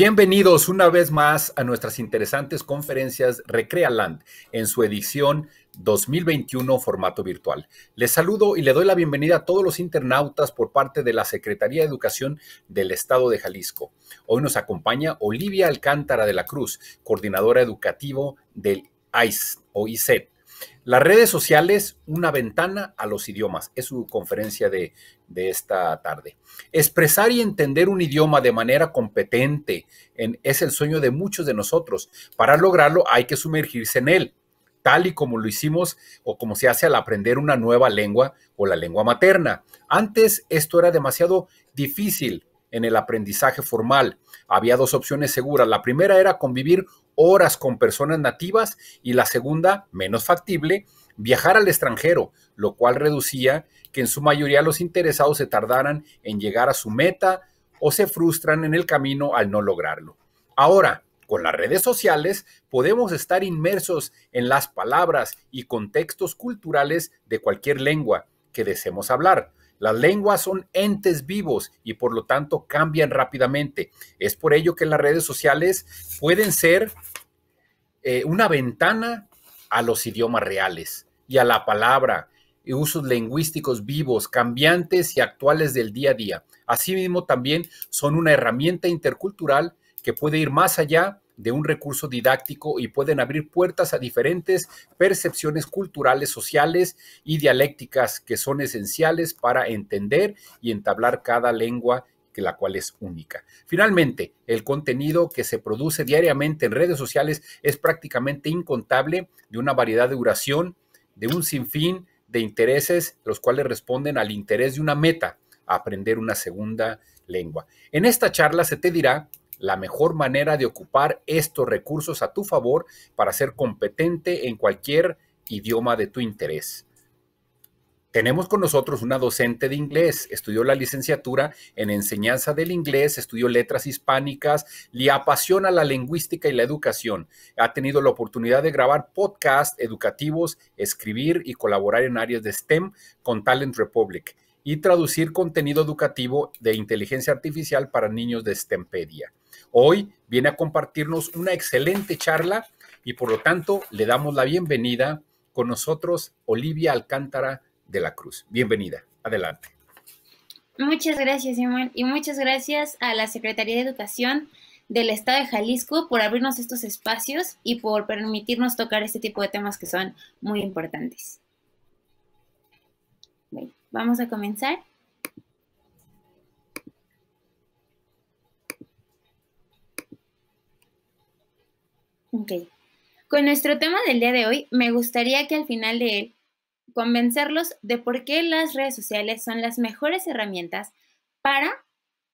Bienvenidos una vez más a nuestras interesantes conferencias Recrealand en su edición 2021 formato virtual. Les saludo y le doy la bienvenida a todos los internautas por parte de la Secretaría de Educación del Estado de Jalisco. Hoy nos acompaña Olivia Alcántara de la Cruz, coordinadora educativo del ICE o las redes sociales, una ventana a los idiomas, es su conferencia de, esta tarde. Expresar y entender un idioma de manera competente es el sueño de muchos de nosotros. Para lograrlo hay que sumergirse en él, tal y como lo hicimos o como se hace al aprender una nueva lengua o la lengua materna. Antes esto era demasiado difícil en el aprendizaje formal. Había dos opciones seguras. La primera era convivir horas con personas nativas y la segunda, menos factible, viajar al extranjero, lo cual reducía que en su mayoría los interesados se tardaran en llegar a su meta o se frustran en el camino al no lograrlo. Ahora, con las redes sociales podemos estar inmersos en las palabras y contextos culturales de cualquier lengua que deseemos hablar, las lenguas son entes vivos y por lo tanto cambian rápidamente. Es por ello que las redes sociales pueden ser eh, una ventana a los idiomas reales y a la palabra, y usos lingüísticos vivos, cambiantes y actuales del día a día. Asimismo, también son una herramienta intercultural que puede ir más allá de un recurso didáctico y pueden abrir puertas a diferentes percepciones culturales, sociales y dialécticas que son esenciales para entender y entablar cada lengua que la cual es única. Finalmente, el contenido que se produce diariamente en redes sociales es prácticamente incontable de una variedad de duración, de un sinfín de intereses, los cuales responden al interés de una meta, aprender una segunda lengua. En esta charla se te dirá la mejor manera de ocupar estos recursos a tu favor para ser competente en cualquier idioma de tu interés. Tenemos con nosotros una docente de inglés, estudió la licenciatura en enseñanza del inglés, estudió letras hispánicas, le apasiona la lingüística y la educación. Ha tenido la oportunidad de grabar podcasts educativos, escribir y colaborar en áreas de STEM con Talent Republic y traducir contenido educativo de inteligencia artificial para niños de STEMpedia. Hoy viene a compartirnos una excelente charla y por lo tanto le damos la bienvenida con nosotros Olivia Alcántara de la Cruz. Bienvenida, adelante. Muchas gracias, Simón, y muchas gracias a la Secretaría de Educación del Estado de Jalisco por abrirnos estos espacios y por permitirnos tocar este tipo de temas que son muy importantes. vamos a comenzar. Ok. Con nuestro tema del día de hoy, me gustaría que al final de él convencerlos de por qué las redes sociales son las mejores herramientas para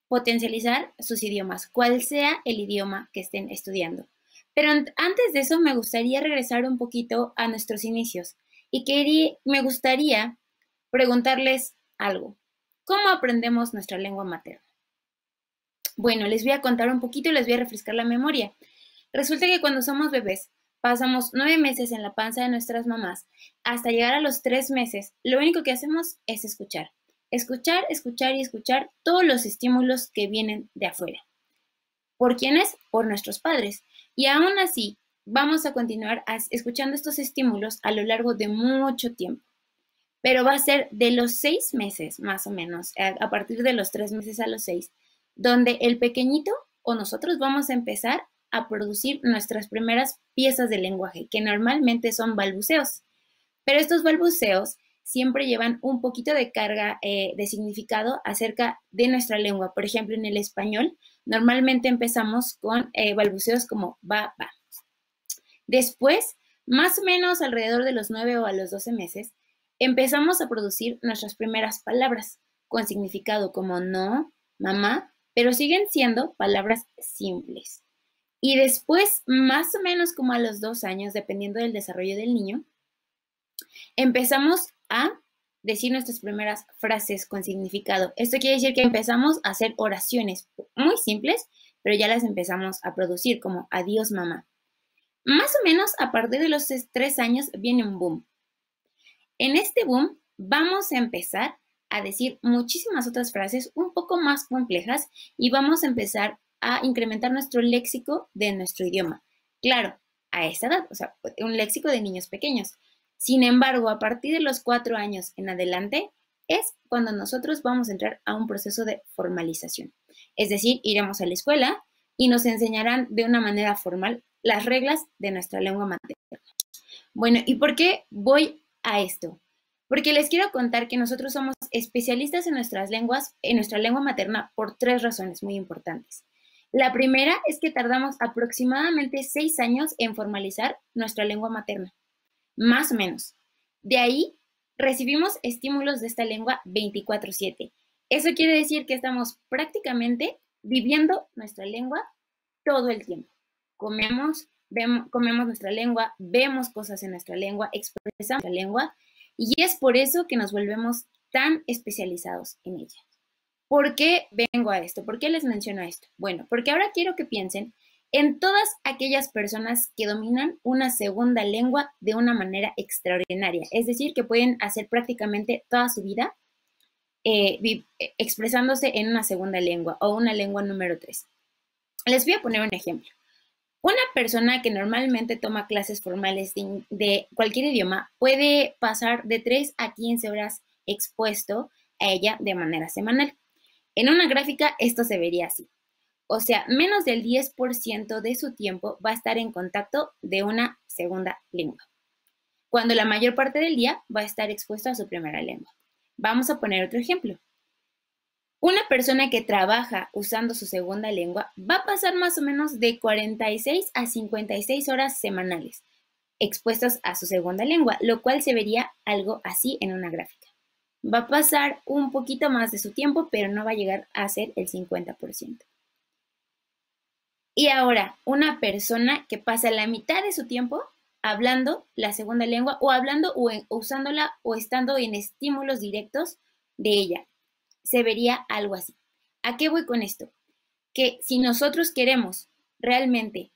potencializar sus idiomas, cual sea el idioma que estén estudiando. Pero antes de eso, me gustaría regresar un poquito a nuestros inicios y quería, me gustaría preguntarles algo. ¿Cómo aprendemos nuestra lengua materna? Bueno, les voy a contar un poquito y les voy a refrescar la memoria. Resulta que cuando somos bebés, pasamos nueve meses en la panza de nuestras mamás hasta llegar a los tres meses. Lo único que hacemos es escuchar. Escuchar, escuchar y escuchar todos los estímulos que vienen de afuera. ¿Por quiénes? Por nuestros padres. Y aún así, vamos a continuar escuchando estos estímulos a lo largo de mucho tiempo. Pero va a ser de los seis meses, más o menos, a partir de los tres meses a los seis, donde el pequeñito o nosotros vamos a empezar a producir nuestras primeras piezas de lenguaje, que normalmente son balbuceos. Pero estos balbuceos siempre llevan un poquito de carga eh, de significado acerca de nuestra lengua. Por ejemplo, en el español, normalmente empezamos con eh, balbuceos como va, va. Después, más o menos alrededor de los 9 o a los 12 meses, empezamos a producir nuestras primeras palabras con significado como no, mamá, pero siguen siendo palabras simples. Y después, más o menos como a los dos años, dependiendo del desarrollo del niño, empezamos a decir nuestras primeras frases con significado. Esto quiere decir que empezamos a hacer oraciones muy simples, pero ya las empezamos a producir como adiós mamá. Más o menos a partir de los tres años viene un boom. En este boom vamos a empezar a decir muchísimas otras frases un poco más complejas y vamos a empezar a incrementar nuestro léxico de nuestro idioma. Claro, a esta edad, o sea, un léxico de niños pequeños. Sin embargo, a partir de los cuatro años en adelante es cuando nosotros vamos a entrar a un proceso de formalización. Es decir, iremos a la escuela y nos enseñarán de una manera formal las reglas de nuestra lengua materna. Bueno, ¿y por qué voy a esto? Porque les quiero contar que nosotros somos especialistas en nuestras lenguas, en nuestra lengua materna, por tres razones muy importantes. La primera es que tardamos aproximadamente seis años en formalizar nuestra lengua materna, más o menos. De ahí, recibimos estímulos de esta lengua 24/7. Eso quiere decir que estamos prácticamente viviendo nuestra lengua todo el tiempo. Comemos, vemos, comemos nuestra lengua, vemos cosas en nuestra lengua, expresamos nuestra lengua y es por eso que nos volvemos tan especializados en ella. ¿Por qué vengo a esto? ¿Por qué les menciono esto? Bueno, porque ahora quiero que piensen en todas aquellas personas que dominan una segunda lengua de una manera extraordinaria, es decir, que pueden hacer prácticamente toda su vida eh, eh, expresándose en una segunda lengua o una lengua número tres. Les voy a poner un ejemplo. Una persona que normalmente toma clases formales de, de cualquier idioma puede pasar de 3 a 15 horas expuesto a ella de manera semanal. En una gráfica esto se vería así. O sea, menos del 10% de su tiempo va a estar en contacto de una segunda lengua, cuando la mayor parte del día va a estar expuesto a su primera lengua. Vamos a poner otro ejemplo. Una persona que trabaja usando su segunda lengua va a pasar más o menos de 46 a 56 horas semanales expuestas a su segunda lengua, lo cual se vería algo así en una gráfica va a pasar un poquito más de su tiempo, pero no va a llegar a ser el 50%. Y ahora, una persona que pasa la mitad de su tiempo hablando la segunda lengua o hablando eh, o usándola o estando en estímulos directos de ella, se vería algo así. ¿A qué voy con esto? Que si nosotros queremos realmente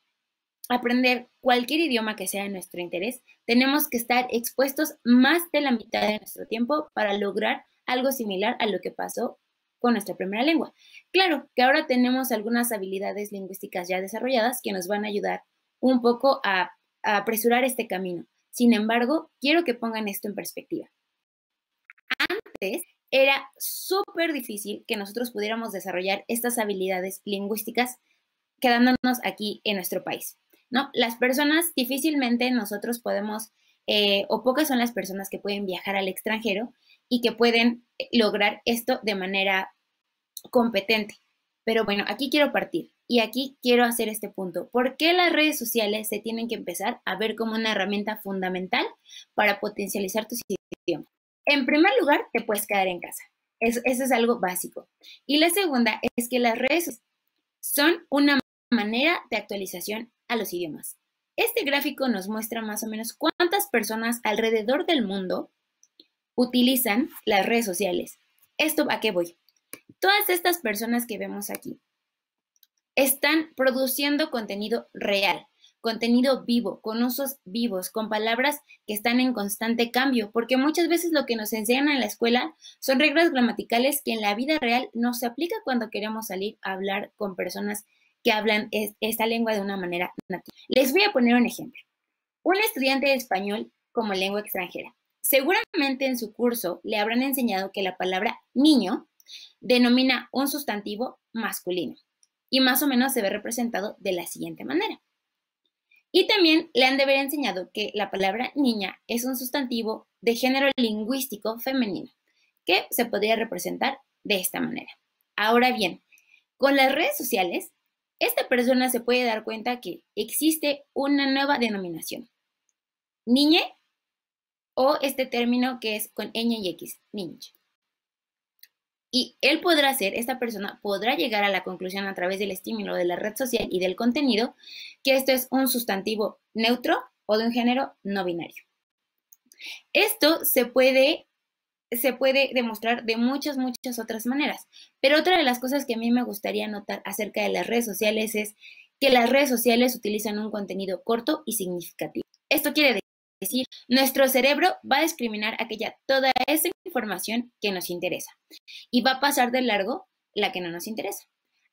aprender cualquier idioma que sea de nuestro interés, tenemos que estar expuestos más de la mitad de nuestro tiempo para lograr algo similar a lo que pasó con nuestra primera lengua. Claro que ahora tenemos algunas habilidades lingüísticas ya desarrolladas que nos van a ayudar un poco a, apresurar este camino. Sin embargo, quiero que pongan esto en perspectiva. Antes era súper difícil que nosotros pudiéramos desarrollar estas habilidades lingüísticas quedándonos aquí en nuestro país. ¿no? Las personas difícilmente nosotros podemos, eh, o pocas son las personas que pueden viajar al extranjero y que pueden eh, lograr esto de manera competente. Pero bueno, aquí quiero partir y aquí quiero hacer este punto. ¿Por qué las redes sociales se tienen que empezar a ver como una herramienta fundamental para potencializar tu situación? En primer lugar, te puedes quedar en casa. Eso, eso es algo básico. Y la segunda es que las redes son una manera de actualización a los idiomas. Este gráfico nos muestra más o menos cuántas personas alrededor del mundo utilizan las redes sociales. ¿Esto a qué voy? Todas estas personas que vemos aquí están produciendo contenido real, contenido vivo, con usos vivos, con palabras que están en constante cambio, porque muchas veces lo que nos enseñan en la escuela son reglas gramaticales que en la vida real no se aplica cuando queremos salir a hablar con personas que hablan esta lengua de una manera nativa. Les voy a poner un ejemplo. Un estudiante de español como lengua extranjera. Seguramente en su curso le habrán enseñado que la palabra niño denomina un sustantivo masculino y más o menos se ve representado de la siguiente manera. Y también le han de haber enseñado que la palabra niña es un sustantivo de género lingüístico femenino, que se podría representar de esta manera. Ahora bien, con las redes sociales esta persona se puede dar cuenta que existe una nueva denominación. Niñe o este término que es con ñ y x, niñe. Y él podrá ser, esta persona podrá llegar a la conclusión a través del estímulo de la red social y del contenido que esto es un sustantivo neutro o de un género no binario. Esto se puede se puede demostrar de muchas, muchas otras maneras. Pero otra de las cosas que a mí me gustaría notar acerca de las redes sociales es que las redes sociales utilizan un contenido corto y significativo. Esto quiere decir, nuestro cerebro va a discriminar aquella toda esa información que nos interesa y va a pasar de largo la que no nos interesa.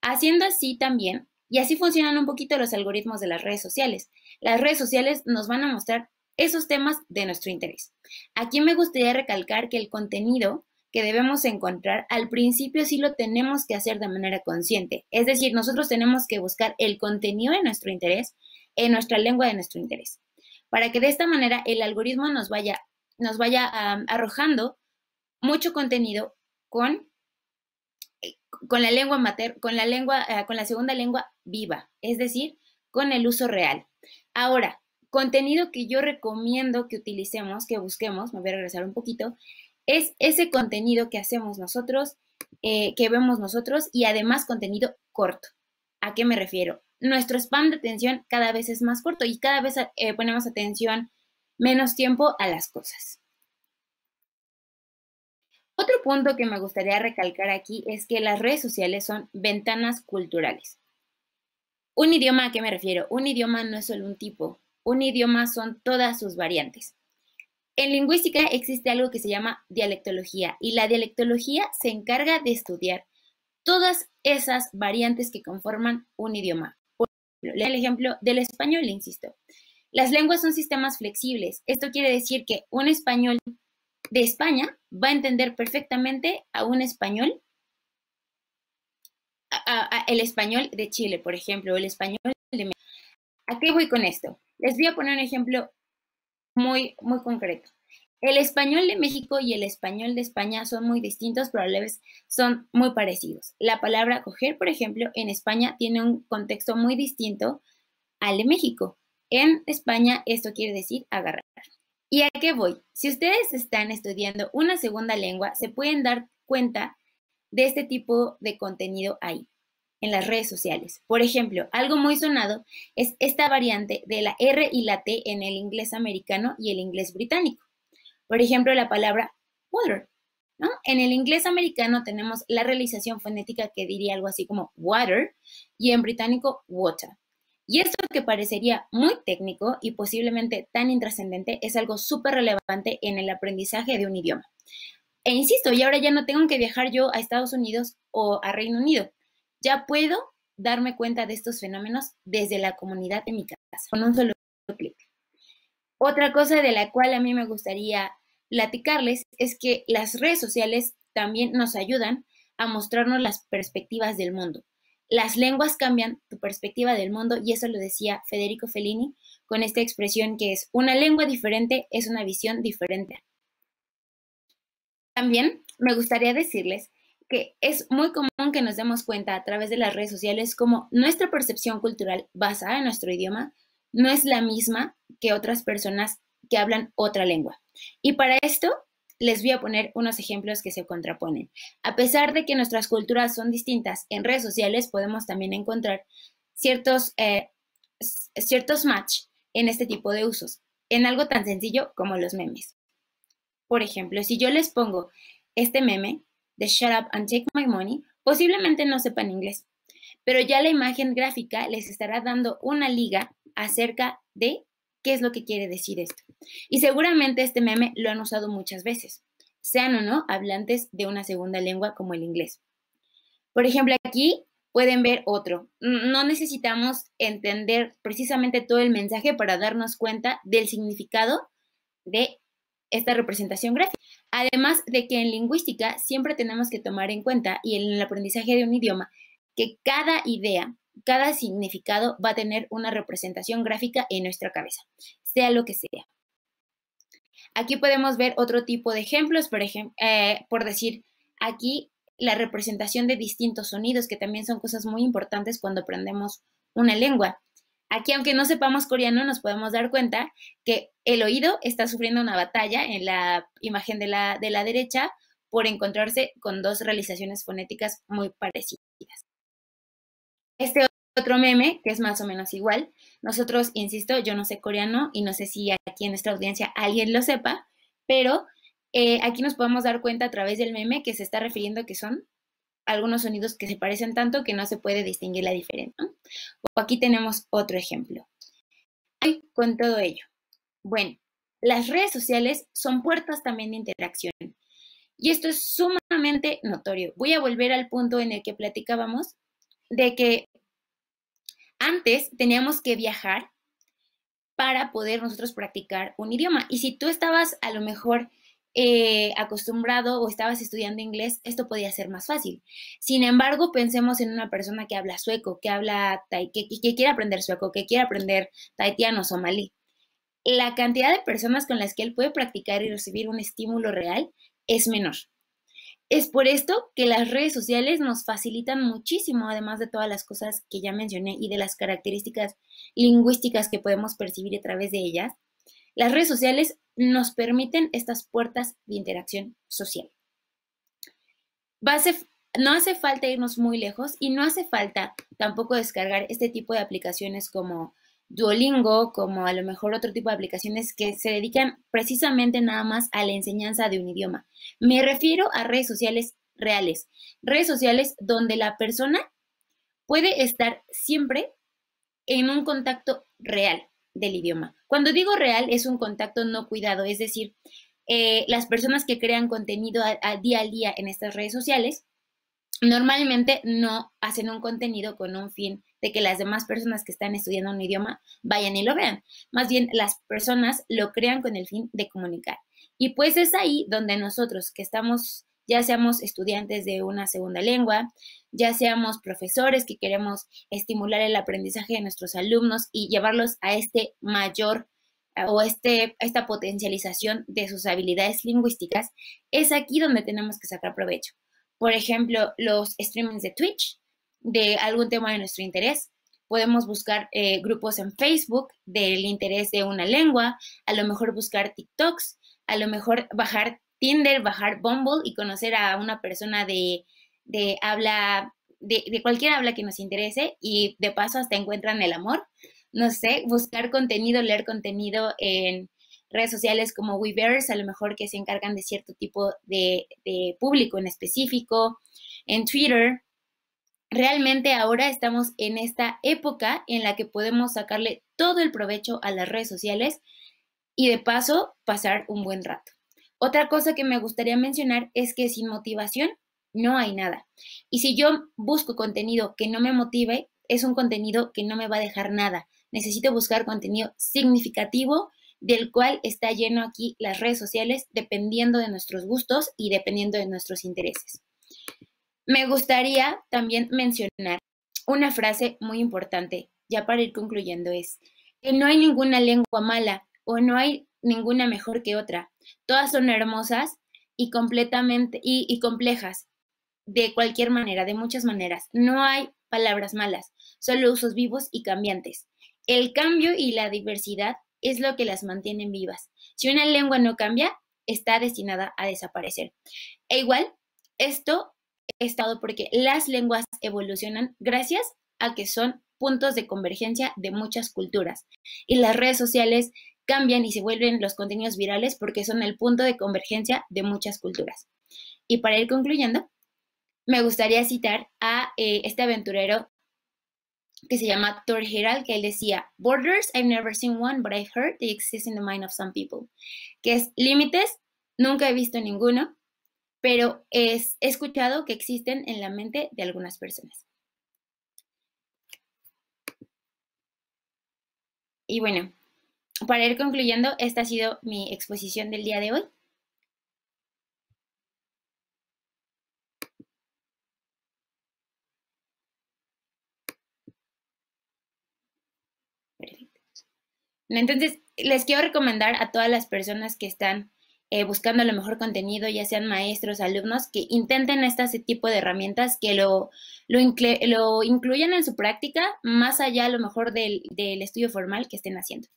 Haciendo así también, y así funcionan un poquito los algoritmos de las redes sociales. Las redes sociales nos van a mostrar esos temas de nuestro interés. Aquí me gustaría recalcar que el contenido que debemos encontrar al principio sí lo tenemos que hacer de manera consciente. Es decir, nosotros tenemos que buscar el contenido de nuestro interés en nuestra lengua de nuestro interés. Para que de esta manera el algoritmo nos vaya, nos vaya arrojando mucho contenido con, eh, con la lengua con la lengua, eh, con la segunda lengua viva, es decir, con el uso real. Ahora, contenido que yo recomiendo que utilicemos, que busquemos, me voy a regresar un poquito, es ese contenido que hacemos nosotros, eh, que vemos nosotros y además contenido corto. ¿A qué me refiero? Nuestro spam de atención cada vez es más corto y cada vez eh, ponemos atención menos tiempo a las cosas. Otro punto que me gustaría recalcar aquí es que las redes sociales son ventanas culturales. Un idioma, ¿a qué me refiero? Un idioma no es solo un tipo, un idioma son todas sus variantes. En lingüística existe algo que se llama dialectología y la dialectología se encarga de estudiar todas esas variantes que conforman un idioma. Por ejemplo, el ejemplo del español, insisto. Las lenguas son sistemas flexibles. Esto quiere decir que un español de España va a entender perfectamente a un español, el español de Chile, por ejemplo, o el español de México. ¿A qué voy con esto? Les voy a poner un ejemplo muy, muy concreto. El español de México y el español de España son muy distintos, pero a la son muy parecidos. La palabra coger, por ejemplo, en España tiene un contexto muy distinto al de México. En España esto quiere decir agarrar. ¿Y a qué voy? Si ustedes están estudiando una segunda lengua, se pueden dar cuenta de este tipo de contenido ahí en las redes sociales. Por ejemplo, algo muy sonado es esta variante de la R y la T en el inglés americano y el inglés británico. Por ejemplo, la palabra water. En el inglés americano tenemos la realización fonética que diría algo así como water y en británico water. Y esto que parecería muy técnico y posiblemente tan intrascendente es algo súper relevante en el aprendizaje de un idioma. E insisto, y ahora ya no tengo que viajar yo a Estados Unidos o a Reino Unido ya puedo darme cuenta de estos fenómenos desde la comunidad de mi casa, con un solo clic. Otra cosa de la cual a mí me gustaría platicarles es que las redes sociales también nos ayudan a mostrarnos las perspectivas del mundo. Las lenguas cambian tu perspectiva del mundo y eso lo decía Federico Fellini con esta expresión que es una lengua diferente es una visión diferente. También me gustaría decirles que es muy común que nos demos cuenta a través de las redes sociales como nuestra percepción cultural basada en nuestro idioma no es la misma que otras personas que hablan otra lengua. Y para esto les voy a poner unos ejemplos que se contraponen. A pesar de que nuestras culturas son distintas, en redes sociales podemos también encontrar ciertos, eh, ciertos match en este tipo de usos, en algo tan sencillo como los memes. Por ejemplo, si yo les pongo este meme, de Shut Up and Take My Money posiblemente no sepan inglés, pero ya la imagen gráfica les estará dando una liga acerca de qué es lo que quiere decir esto. Y seguramente este meme lo han usado muchas veces, sean o no hablantes de una segunda lengua como el inglés. Por ejemplo, aquí pueden ver otro. No necesitamos entender precisamente todo el mensaje para darnos cuenta del significado de esta representación gráfica. Además de que en lingüística siempre tenemos que tomar en cuenta y en el aprendizaje de un idioma que cada idea, cada significado va a tener una representación gráfica en nuestra cabeza, sea lo que sea. Aquí podemos ver otro tipo de ejemplos, por, eh, por decir, aquí la representación de distintos sonidos, que también son cosas muy importantes cuando aprendemos una lengua. Aquí, aunque no sepamos coreano, nos podemos dar cuenta que el oído está sufriendo una batalla en la imagen de la, de la derecha por encontrarse con dos realizaciones fonéticas muy parecidas. Este otro meme, que es más o menos igual, nosotros, insisto, yo no sé coreano y no sé si aquí en nuestra audiencia alguien lo sepa, pero eh, aquí nos podemos dar cuenta a través del meme que se está refiriendo que son algunos sonidos que se parecen tanto que no se puede distinguir la diferencia. O aquí tenemos otro ejemplo. hay con todo ello, bueno, las redes sociales son puertas también de interacción. Y esto es sumamente notorio. Voy a volver al punto en el que platicábamos de que antes teníamos que viajar para poder nosotros practicar un idioma. Y si tú estabas a lo mejor eh, acostumbrado o estabas estudiando inglés, esto podía ser más fácil. Sin embargo, pensemos en una persona que habla sueco, que habla que, que quiere aprender sueco, que quiere aprender taitiano, somalí. La cantidad de personas con las que él puede practicar y recibir un estímulo real es menor. Es por esto que las redes sociales nos facilitan muchísimo, además de todas las cosas que ya mencioné y de las características lingüísticas que podemos percibir a través de ellas, las redes sociales nos permiten estas puertas de interacción social. no hace falta irnos muy lejos y no hace falta tampoco descargar este tipo de aplicaciones como Duolingo, como a lo mejor otro tipo de aplicaciones que se dedican precisamente nada más a la enseñanza de un idioma. Me refiero a redes sociales reales, redes sociales donde la persona puede estar siempre en un contacto real del idioma. Cuando digo real, es un contacto no cuidado, es decir, eh, las personas que crean contenido a día a día en estas redes sociales, normalmente no hacen un contenido con un fin de que las demás personas que están estudiando un idioma vayan y lo vean. Más bien, las personas lo crean con el fin de comunicar. Y pues es ahí donde nosotros que estamos ya seamos estudiantes de una segunda lengua, ya seamos profesores que queremos estimular el aprendizaje de nuestros alumnos y llevarlos a este mayor o este, esta potencialización de sus habilidades lingüísticas, es aquí donde tenemos que sacar provecho. Por ejemplo, los streamings de Twitch, de algún tema de nuestro interés. Podemos buscar eh, grupos en Facebook del interés de una lengua, a lo mejor buscar TikToks, a lo mejor bajar Tinder, bajar Bumble y conocer a una persona de, habla, de, cualquier habla que nos interese y de paso hasta encuentran el amor. No sé, buscar contenido, leer contenido en redes sociales como Weavers, a lo mejor que se encargan de cierto tipo de, de público en específico, en Twitter, realmente ahora estamos en esta época en la que podemos sacarle todo el provecho a las redes sociales y de paso pasar un buen rato. Otra cosa que me gustaría mencionar es que sin motivación no hay nada. Y si yo busco contenido que no me motive, es un contenido que no me va a dejar nada. Necesito buscar contenido significativo del cual está lleno aquí las redes sociales dependiendo de nuestros gustos y dependiendo de nuestros intereses. Me gustaría también mencionar una frase muy importante, ya para ir concluyendo, es que no hay ninguna lengua mala o no hay ninguna mejor que otra. Todas son hermosas y completamente y, complejas de cualquier manera, de muchas maneras. No hay palabras malas, solo usos vivos y cambiantes. El cambio y la diversidad es lo que las mantienen vivas. Si una lengua no cambia, está destinada a desaparecer. E igual, esto es estado porque las lenguas evolucionan gracias a que son puntos de convergencia de muchas culturas. Y las redes sociales cambian y se vuelven los contenidos virales porque son el punto de convergencia de muchas culturas. Y para ir concluyendo, me gustaría citar a eh, este aventurero que se llama Thor Herald, que él decía, Borders, I've never seen one, but I've heard they exist in the mind of some people, que es límites, nunca he visto ninguno, pero he escuchado que existen en la mente de algunas personas. Y bueno, para ir concluyendo, esta ha sido mi exposición del día de hoy. Entonces, les quiero recomendar a todas las personas que están eh, buscando lo mejor contenido, ya sean maestros, alumnos, que intenten este tipo de herramientas, que lo, lo, incluyan en su práctica, más allá a lo mejor del estudio formal que estén haciendo.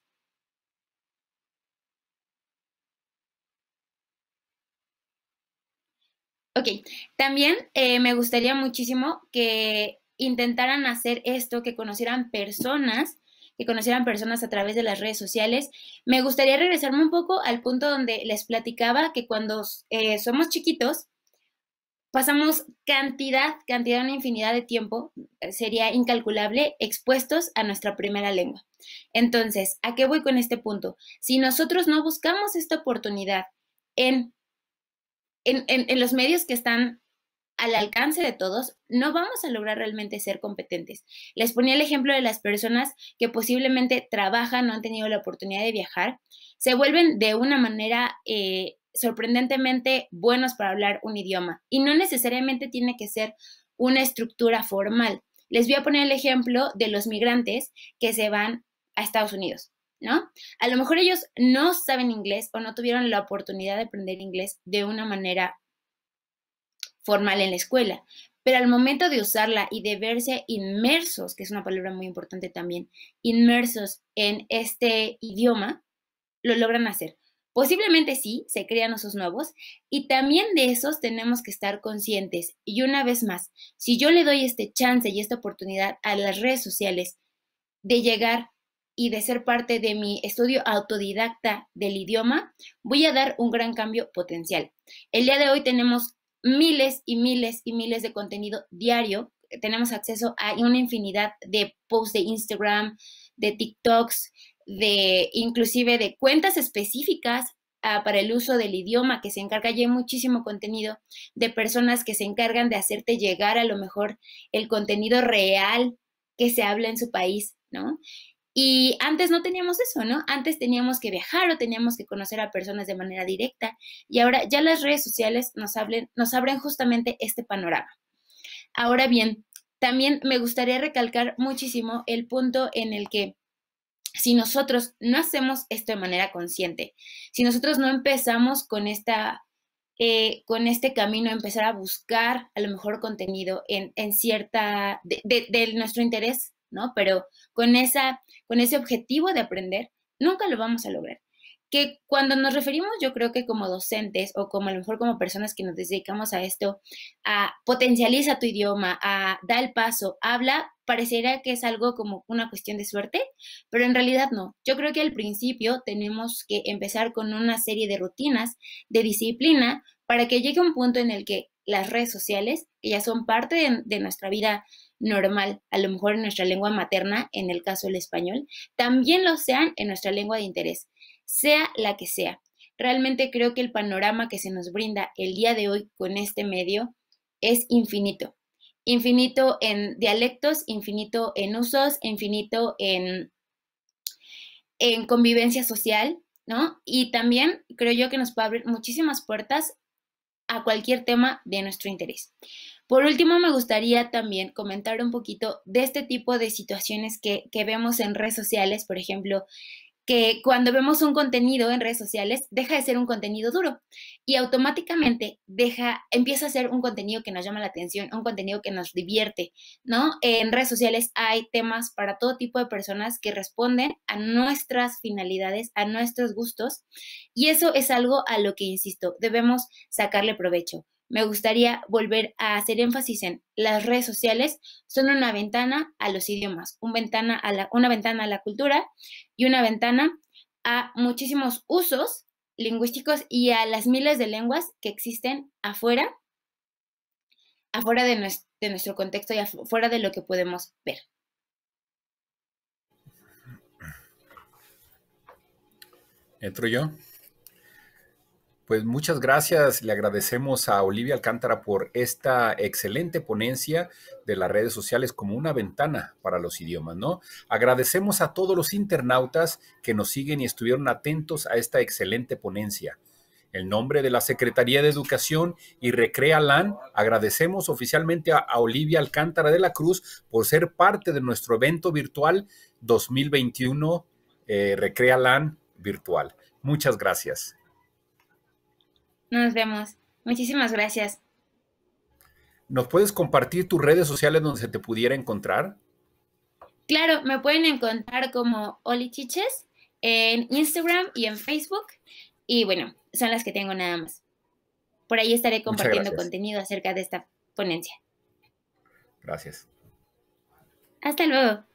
Ok, también eh, me gustaría muchísimo que intentaran hacer esto, que conocieran personas, que conocieran personas a través de las redes sociales. Me gustaría regresarme un poco al punto donde les platicaba que cuando eh, somos chiquitos, pasamos cantidad, cantidad, una infinidad de tiempo, sería incalculable, expuestos a nuestra primera lengua. Entonces, ¿a qué voy con este punto? Si nosotros no buscamos esta oportunidad en en, los medios que están al alcance de todos, no vamos a lograr realmente ser competentes. Les ponía el ejemplo de las personas que posiblemente trabajan, no han tenido la oportunidad de viajar, se vuelven de una manera eh, sorprendentemente buenos para hablar un idioma y no necesariamente tiene que ser una estructura formal. Les voy a poner el ejemplo de los migrantes que se van a Estados Unidos. ¿no? A lo mejor ellos no saben inglés o no tuvieron la oportunidad de aprender inglés de una manera formal en la escuela, pero al momento de usarla y de verse inmersos, que es una palabra muy importante también, inmersos en este idioma, lo logran hacer. Posiblemente sí, se crean usos nuevos y también de esos tenemos que estar conscientes. Y una vez más, si yo le doy este chance y esta oportunidad a las redes sociales de llegar y de ser parte de mi estudio autodidacta del idioma, voy a dar un gran cambio potencial. El día de hoy tenemos miles y miles y miles de contenido diario. Tenemos acceso a una infinidad de posts de Instagram, de TikToks, de inclusive de cuentas específicas ah, para el uso del idioma que se encarga ya hay muchísimo contenido de personas que se encargan de hacerte llegar a lo mejor el contenido real que se habla en su país, ¿no? Y antes no teníamos eso, ¿no? Antes teníamos que viajar o teníamos que conocer a personas de manera directa y ahora ya las redes sociales nos, hablen, nos abren justamente este panorama. Ahora bien, también me gustaría recalcar muchísimo el punto en el que si nosotros no hacemos esto de manera consciente, si nosotros no empezamos con esta eh, con este camino, empezar a buscar a lo mejor contenido en, cierta, de, nuestro interés pero con, esa, con ese objetivo de aprender, nunca lo vamos a lograr. Que cuando nos referimos, yo creo que como docentes o como a lo mejor como personas que nos dedicamos a esto, a potencializa tu idioma, a da el paso, habla, parecería que es algo como una cuestión de suerte, pero en realidad no. Yo creo que al principio tenemos que empezar con una serie de rutinas, de disciplina, para que llegue un punto en el que las redes sociales, que ya son parte de, nuestra vida normal, a lo mejor en nuestra lengua materna, en el caso del español, también lo sean en nuestra lengua de interés, sea la que sea. Realmente creo que el panorama que se nos brinda el día de hoy con este medio es infinito. Infinito en dialectos, infinito en usos, infinito en, en convivencia social, ¿no? Y también creo yo que nos puede abrir muchísimas puertas a cualquier tema de nuestro interés. Por último, me gustaría también comentar un poquito de este tipo de situaciones que, que vemos en redes sociales, por ejemplo, que cuando vemos un contenido en redes sociales deja de ser un contenido duro y automáticamente deja, empieza a ser un contenido que nos llama la atención, un contenido que nos divierte, ¿no? En redes sociales hay temas para todo tipo de personas que responden a nuestras finalidades, a nuestros gustos y eso es algo a lo que, insisto, debemos sacarle provecho me gustaría volver a hacer énfasis en las redes sociales son una ventana a los idiomas, una ventana a la, una ventana a la cultura y una ventana a muchísimos usos lingüísticos y a las miles de lenguas que existen afuera, afuera de nuestro, de nuestro contexto y afuera de lo que podemos ver. ¿Entro yo? Pues muchas gracias. Le agradecemos a Olivia Alcántara por esta excelente ponencia de las redes sociales como una ventana para los idiomas, ¿no? Agradecemos a todos los internautas que nos siguen y estuvieron atentos a esta excelente ponencia. En nombre de la Secretaría de Educación y Recrea LAN, agradecemos oficialmente a, Olivia Alcántara de la Cruz por ser parte de nuestro evento virtual 2021 Recrealan eh, Recrea LAN virtual. Muchas gracias. Nos vemos. Muchísimas gracias. ¿Nos puedes compartir tus redes sociales donde se te pudiera encontrar? Claro, me pueden encontrar como Oli Chiches en Instagram y en Facebook. Y bueno, son las que tengo nada más. Por ahí estaré compartiendo contenido acerca de esta ponencia. Gracias. Hasta luego.